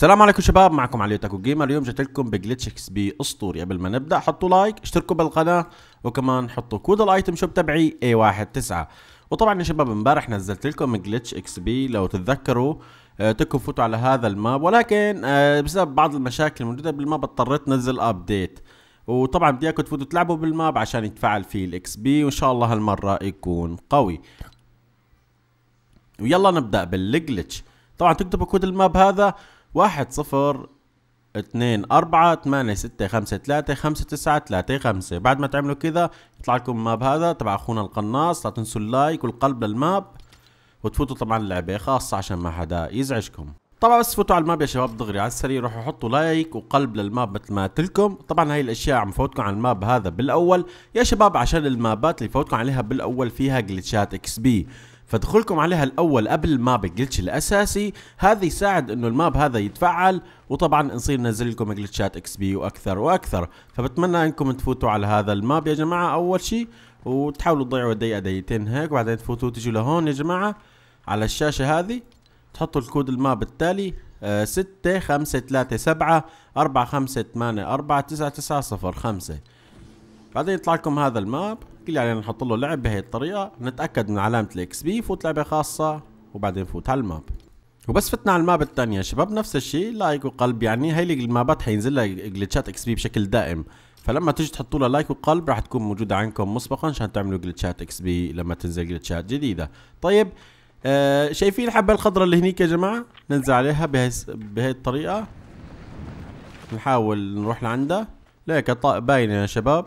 السلام عليكم شباب معكم علي تاكو جيمر اليوم جيت لكم بي اسطوري قبل ما نبدا حطوا لايك اشتركوا بالقناه وكمان حطوا كود الايتم شوب تبعي A19 وطبعا يا شباب امبارح نزلت لكم جلتش اكس بي لو تتذكروا آه، تكون فوتوا على هذا الماب ولكن آه، بسبب بعض المشاكل الموجوده بالماب اضطريت نزل ابديت وطبعا بدي اياكم تفوتوا تلعبوا بالماب عشان يتفعل فيه الاكس بي وان شاء الله هالمره يكون قوي ويلا نبدا بالجلتش طبعا تكتبوا كود الماب هذا واحد صفر اتنين أربعة تمانية ستة خمسة تلاتة خمسة تسعة تلاتة خمسة بعد ما تعملوا كذا يطلع لكم الماب هذا تبع أخونا القناص لا تنسوا اللايك والقلب للماب وتفوتوا طبعا اللعبة خاصة عشان ما حدا يزعجكم طبعا بس فوتوا على الماب يا شباب دغري على السريع روحوا حطوا لايك وقلب للماب مثل ما قلت لكم طبعا هاي الاشياء عم فوتكم على الماب هذا بالاول يا شباب عشان المابات اللي فوتكم عليها بالاول فيها جلتشات اكس بي فدخولكم عليها الاول قبل ما الجلتش الاساسي هذا يساعد انه الماب هذا يتفعل وطبعا نصير ننزل لكم جلتشات اكس بي واكثر واكثر فبتمنى انكم تفوتوا على هذا الماب يا جماعه اول شيء وتحاولوا تضيعوا دقيقه دقيقتين هيك وبعدين تفوتوا تجوا لهون يا جماعه على الشاشه هذه تحطوا الكود الماب التالي آه، ستة خمسة ثلاثة سبعة أربعة خمسة ثمانية أربعة تسعة تسعة صفر خمسة بعدين يطلع لكم هذا الماب كل يعني نحط له لعب بهي الطريقه نتاكد من علامه الاكس بي فوت لعبه خاصه وبعدين فوت على الماب وبس فتنا على الماب الثانية يا شباب نفس الشيء لايك وقلب يعني هي المابات حينزل لها جلتشات اكس بي بشكل دائم فلما تيجي تحطوا لها لايك وقلب راح تكون موجودة عندكم مسبقا عشان تعملوا جلتشات اكس بي لما تنزل جلتشات جديدة طيب آه شايفين الحبة الخضراء اللي هنيك يا جماعة ننزل عليها بهي الطريقة نحاول نروح لعندها ليك باينة يا شباب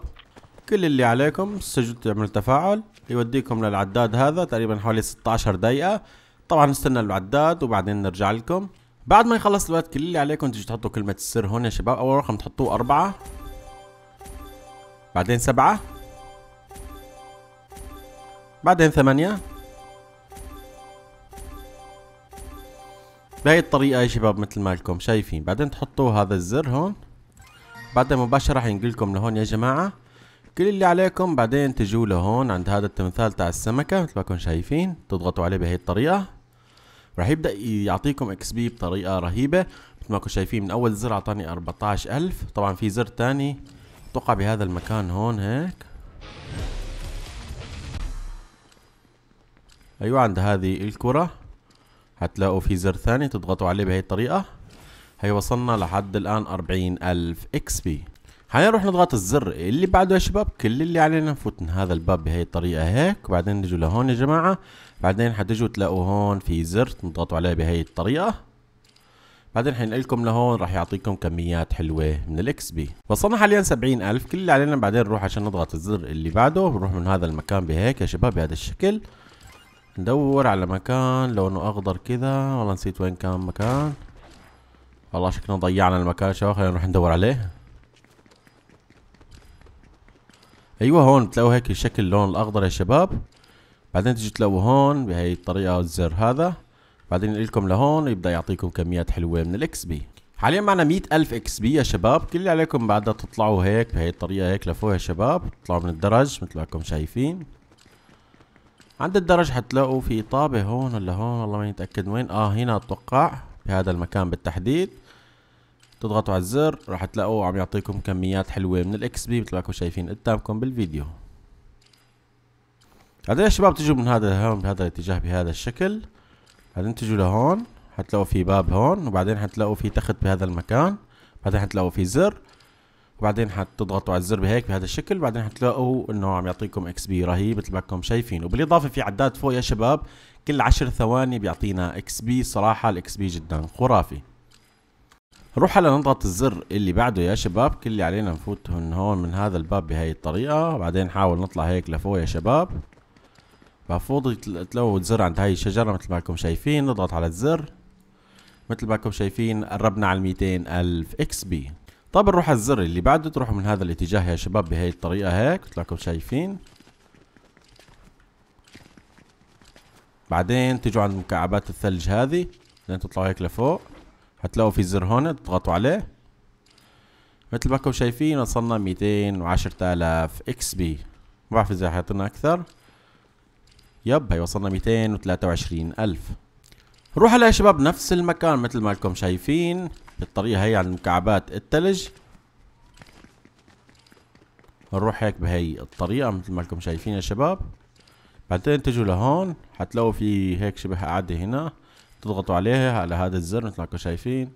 كل اللي عليكم تسجلوا تعمل تفاعل يوديكم للعداد هذا تقريبا حوالي 16 دقيقة طبعا نستنى العداد وبعدين نرجع لكم بعد ما يخلص الوقت كل اللي عليكم تيجوا تحطوا كلمة السر هون يا شباب أول رقم تحطوه أربعة بعدين سبعة بعدين ثمانية بهي الطريقة يا شباب مثل ما لكم شايفين بعدين تحطوا هذا الزر هون بعدين مباشرة راح ينقلكم لهون يا جماعة كل اللي عليكم بعدين تجوا لهون عند هذا التمثال تاع السمكة مثل ما كن شايفين تضغطوا عليه بهي الطريقة راح يبدأ يعطيكم اكس بي بطريقة رهيبة مثل ما كن شايفين من اول زر اعطاني 14000 طبعا في زر تاني اتوقع بهذا المكان هون هيك ايوه عند هذه الكرة هتلاقوا في زر ثاني تضغطوا عليه بهي الطريقة هي وصلنا لحد الآن أربعين ألف إكس بي حنروح نضغط الزر اللي بعده يا شباب كل اللي علينا نفوت من هذا الباب بهي الطريقة هيك وبعدين نجوا لهون يا جماعة بعدين حتجوا تلاقوا هون في زر تنضغطوا عليه بهي الطريقة بعدين حينقلكم لهون راح يعطيكم كميات حلوة من الاكس بي وصلنا حاليا سبعين الف كل اللي علينا بعدين نروح عشان نضغط الزر اللي بعده بنروح من هذا المكان بهيك يا شباب بهذا الشكل ندور على مكان لونه اخضر كذا والله نسيت وين كان مكان والله شكلنا ضيعنا المكان شباب خلينا نروح ندور عليه ايوه هون بتلاقوا هيك الشكل اللون الاخضر يا شباب بعدين تجي تلاقوا هون بهي الطريقه الزر هذا بعدين لكم لهون يبدا يعطيكم كميات حلوه من الاكس بي حاليا معنا مية ألف اكس بي يا شباب كل اللي عليكم بعدها تطلعوا هيك بهي الطريقة هيك لفوق يا شباب تطلعوا من الدرج مثل ما شايفين عند الدرج حتلاقوا في طابة هون ولا هون والله ماني متأكد وين اه هنا اتوقع بهذا المكان بالتحديد تضغطوا على الزر راح تلاقوا عم يعطيكم كميات حلوه من الاكس بي مثل ما كنتم شايفين قدامكم بالفيديو بعدين يا شباب تجوا من هذا هون بهذا الاتجاه بهذا الشكل بعدين تجوا لهون حتلاقوا في باب هون وبعدين حتلاقوا في تخت بهذا المكان بعدين حتلاقوا في زر وبعدين حتضغطوا على الزر بهيك بهذا الشكل بعدين حتلاقوا انه عم يعطيكم اكس بي رهيب مثل ما كنتم شايفين وبالاضافه في عداد فوق يا شباب كل 10 ثواني بيعطينا اكس بي صراحه الاكس بي جدا خرافي نروح على نضغط الزر اللي بعده يا شباب كل اللي علينا نفوت من هون من هذا الباب بهي الطريقة بعدين نحاول نطلع هيك لفوق يا شباب مفروض تلوت الزر عند هاي الشجرة مثل ما انكم شايفين نضغط على الزر مثل ما انكم شايفين قربنا على 200 ألف اكس بي طب نروح على الزر اللي بعده تروحوا من هذا الاتجاه يا شباب بهي الطريقة هيك مثل ما لكم شايفين بعدين تجوا عند مكعبات الثلج هذه بعدين تطلعوا هيك لفوق هتلاقوا في زر هون تضغطوا عليه مثل ما كنتم شايفين وصلنا ميتين وعشرة آلاف اكس بي ما بعرف اذا حيعطينا اكثر يب هي وصلنا ميتين وتلاتة وعشرين الف نروح على يا شباب نفس المكان مثل ما لكم شايفين بالطريقة هي على مكعبات التلج نروح هيك بهي الطريقة مثل ما لكم شايفين يا شباب بعدين تجوا لهون حتلاقوا في هيك شبه قاعدة هنا تضغطوا عليها على هذا الزر مثل ما شايفين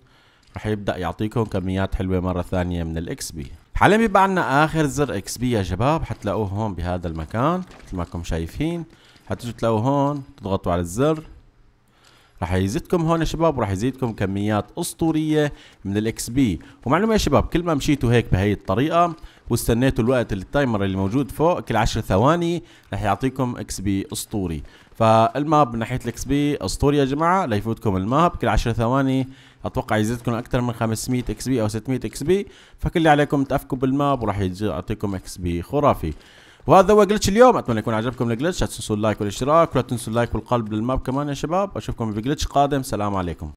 رح يبدا يعطيكم كميات حلوه مره ثانيه من الاكس بي حاليا بيبقى عندنا اخر زر اكس بي يا شباب حتلاقوه هون بهذا المكان مثل ما كم شايفين حتجوا تلاقوه هون تضغطوا على الزر رح يزيدكم هون يا شباب ورح يزيدكم كميات اسطوريه من الاكس بي ومعلومه يا شباب كل ما مشيتوا هيك بهي الطريقه واستنيتوا الوقت التايمر اللي موجود فوق كل 10 ثواني رح يعطيكم اكس بي اسطوري فالماب من ناحيه الاكس بي اسطوري يا جماعه لا يفوتكم الماب كل 10 ثواني اتوقع يزيدكم اكثر من 500 اكس بي او 600 اكس بي فكل اللي عليكم تافكوا بالماب وراح يعطيكم اكس بي خرافي وهذا هو جلتش اليوم اتمنى يكون عجبكم الجلتش لا تنسوا اللايك والاشتراك ولا تنسوا اللايك والقلب للماب كمان يا شباب اشوفكم في جلتش قادم سلام عليكم